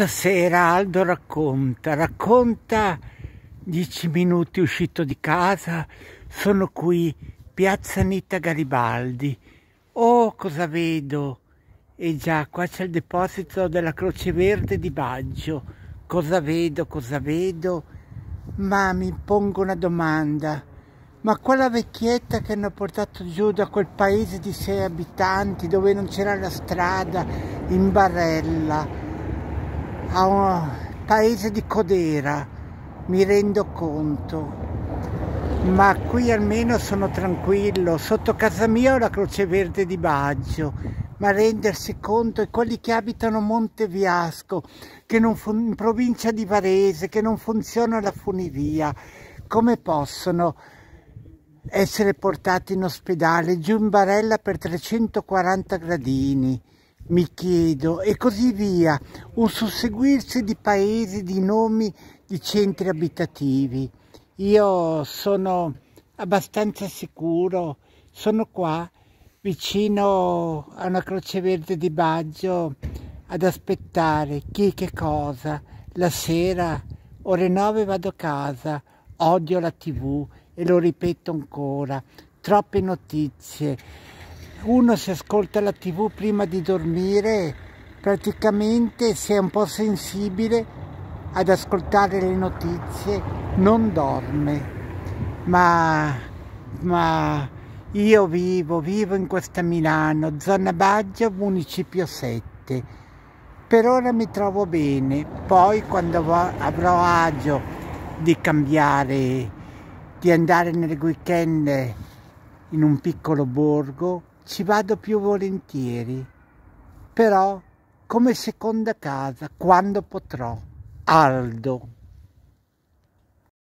Stasera Aldo racconta, racconta dieci minuti uscito di casa, sono qui, piazza Anita Garibaldi. Oh, cosa vedo? E già, qua c'è il deposito della Croce Verde di Baggio. Cosa vedo, cosa vedo? Ma mi pongo una domanda. Ma quella vecchietta che hanno portato giù da quel paese di sei abitanti dove non c'era la strada, in barella, a un paese di Codera, mi rendo conto. Ma qui almeno sono tranquillo, sotto casa mia ho la Croce Verde di Baggio, ma rendersi conto e quelli che abitano Monteviasco, che non in provincia di Varese, che non funziona la funivia, come possono essere portati in ospedale giù in barella per 340 gradini? mi chiedo, e così via, un susseguirsi di paesi, di nomi, di centri abitativi. Io sono abbastanza sicuro, sono qua vicino a una croce verde di Baggio ad aspettare chi che cosa. La sera, ore 9 vado a casa, odio la tv e lo ripeto ancora, troppe notizie uno si ascolta la tv prima di dormire praticamente si è un po' sensibile ad ascoltare le notizie non dorme ma, ma io vivo vivo in questa Milano zona Baggio municipio 7 per ora mi trovo bene poi quando avrò agio di cambiare di andare nel weekend in un piccolo borgo ci vado più volentieri, però come seconda casa quando potrò. Aldo.